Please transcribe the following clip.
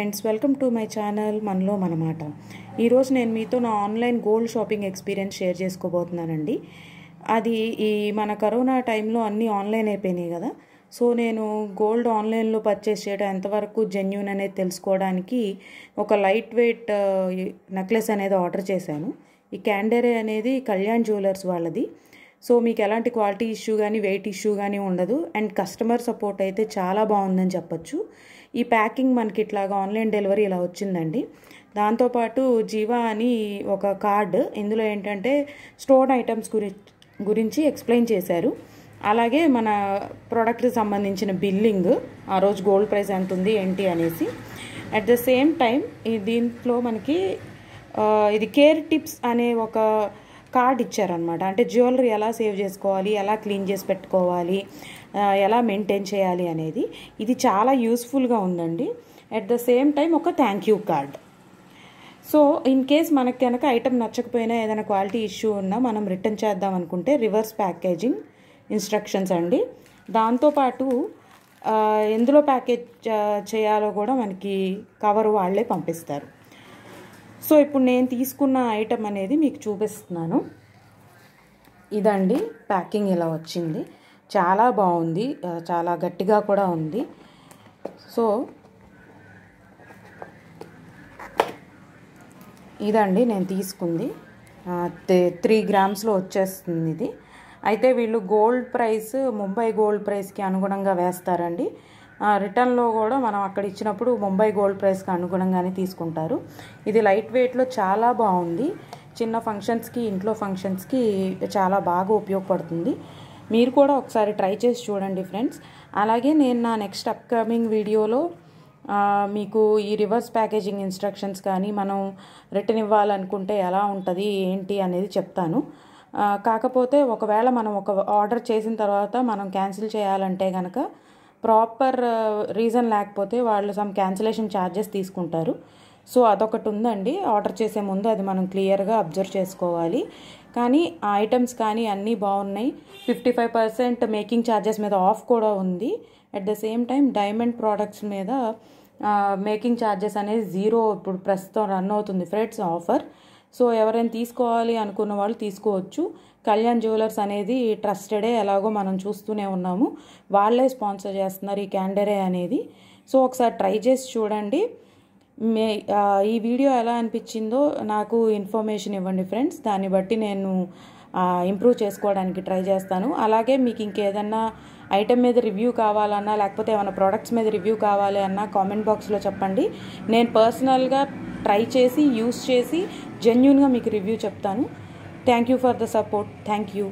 friends welcome to my channel మనలో మనమాట ఈరోజు నేను మీతో నా online gold shopping experience share చేసుకోబోతున్నానండి అది ఈ మన కరోనా టైంలో అన్నీ ఆన్లైన్ అయిపోయినాయి కదా సో నేను గోల్డ్ ఆన్లైన్లో పర్చేస్ చేయడం ఎంతవరకు జెన్యున్ అనేది తెలుసుకోవడానికి ఒక లైట్ వెయిట్ నెక్లెస్ అనేది ఆర్డర్ చేశాను ఈ క్యాండెరే అనేది కళ్యాణ్ జ్యువెలర్స్ వాళ్ళది సో మీకు ఎలాంటి క్వాలిటీ ఇష్యూ కానీ వెయిట్ ఇష్యూ కానీ ఉండదు అండ్ కస్టమర్ సపోర్ట్ అయితే చాలా బాగుందని చెప్పచ్చు ఈ ప్యాకింగ్ మనకి ఇట్లాగా ఆన్లైన్ డెలివరీ ఇలా వచ్చిందండి దాంతోపాటు జీవా అని ఒక కార్డు ఇందులో ఏంటంటే స్టోన్ ఐటమ్స్ గురి గురించి ఎక్స్ప్లెయిన్ చేశారు అలాగే మన ప్రోడక్ట్కి సంబంధించిన బిల్లింగ్ ఆ రోజు గోల్డ్ ప్రైస్ ఎంత ఉంది ఏంటి అనేసి అట్ ద సేమ్ టైం దీంట్లో మనకి ఇది కేర్ టిప్స్ అనే ఒక కార్డ్ ఇచ్చారనమాట అంటే జ్యువెలరీ ఎలా సేవ్ చేసుకోవాలి ఎలా క్లీన్ చేసి పెట్టుకోవాలి ఎలా మెయింటైన్ చేయాలి అనేది ఇది చాలా యూస్ఫుల్గా ఉందండి అట్ ద సేమ్ టైం ఒక thank you card so in case మనకి కనుక ఐటెం నచ్చకపోయినా ఏదైనా క్వాలిటీ ఇష్యూ ఉన్నా మనం రిటర్న్ చేద్దాం అనుకుంటే రివర్స్ ప్యాకేజింగ్ ఇన్స్ట్రక్షన్స్ అండి దాంతోపాటు ఎందులో ప్యాకేజ్ చేయాలో కూడా మనకి కవర్ వాళ్ళే పంపిస్తారు సో ఇప్పుడు నేను తీసుకున్న ఐటెం అనేది మీకు చూపిస్తున్నాను ఇదండి ప్యాకింగ్ ఇలా వచ్చింది చాలా బాగుంది చాలా గట్టిగా కూడా ఉంది సో ఇదండి నేను తీసుకుంది త్రీ గ్రామ్స్లో వచ్చేస్తుంది ఇది అయితే వీళ్ళు గోల్డ్ ప్రైస్ ముంబై గోల్డ్ ప్రైస్కి అనుగుణంగా వేస్తారండి రిటర్న్లో కూడా మనం అక్కడ ఇచ్చినప్పుడు ముంబై గోల్డ్ ప్రైస్కి అనుగుణంగానే తీసుకుంటారు ఇది లైట్ వెయిట్లో చాలా బాగుంది చిన్న ఫంక్షన్స్కి ఇంట్లో ఫంక్షన్స్కి చాలా బాగా ఉపయోగపడుతుంది మీరు కూడా ఒకసారి ట్రై చేసి చూడండి ఫ్రెండ్స్ అలాగే నేను నా నెక్స్ట్ అప్కమింగ్ వీడియోలో మీకు ఈ రివర్స్ ప్యాకేజింగ్ ఇన్స్ట్రక్షన్స్ కానీ మనం రిటర్న్ ఇవ్వాలనుకుంటే ఎలా ఉంటుంది ఏంటి అనేది చెప్తాను కాకపోతే ఒకవేళ మనం ఒక ఆర్డర్ చేసిన తర్వాత మనం క్యాన్సిల్ చేయాలంటే కనుక ప్రాపర్ రీజన్ లేకపోతే వాళ్ళు సమ్ క్యాన్సిలేషన్ ఛార్జెస్ తీసుకుంటారు సో అదొకటి ఉందండి ఆర్డర్ చేసే ముందు అది మనం క్లియర్గా అబ్జర్వ్ చేసుకోవాలి కానీ ఆ ఐటమ్స్ కానీ అన్నీ బాగున్నాయి fifty five percent making charges మీద ఆఫ్ కూడా ఉంది at the same time diamond products మీద మేకింగ్ ఛార్జెస్ అనేది జీరో ఇప్పుడు ప్రస్తుతం రన్ అవుతుంది ఫ్రెండ్స్ ఆఫర్ సో ఎవరైనా తీసుకోవాలి అనుకున్న వాళ్ళు తీసుకోవచ్చు కళ్యాణ్ జ్యువెలర్స్ అనేది ట్రస్టెడే ఎలాగో మనం చూస్తూనే ఉన్నాము వాళ్ళే స్పాన్సర్ చేస్తున్నారు ఈ క్యాండరే అనేది సో ఒకసారి ట్రై చేసి చూడండి మే ఈ వీడియో ఎలా అనిపించిందో నాకు ఇన్ఫర్మేషన్ ఇవ్వండి ఫ్రెండ్స్ దాన్ని బట్టి నేను ఇంప్రూవ్ చేసుకోవడానికి ట్రై చేస్తాను అలాగే మీకు ఇంకేదన్నా ఐటెం మీద రివ్యూ కావాలన్నా లేకపోతే ఏమైనా ప్రోడక్ట్స్ మీద రివ్యూ కావాలి అన్నా కామెంట్ బాక్స్లో చెప్పండి నేను పర్సనల్గా ట్రై చేసి యూస్ చేసి జెన్యున్గా మీకు రివ్యూ చెప్తాను thank you for the support thank you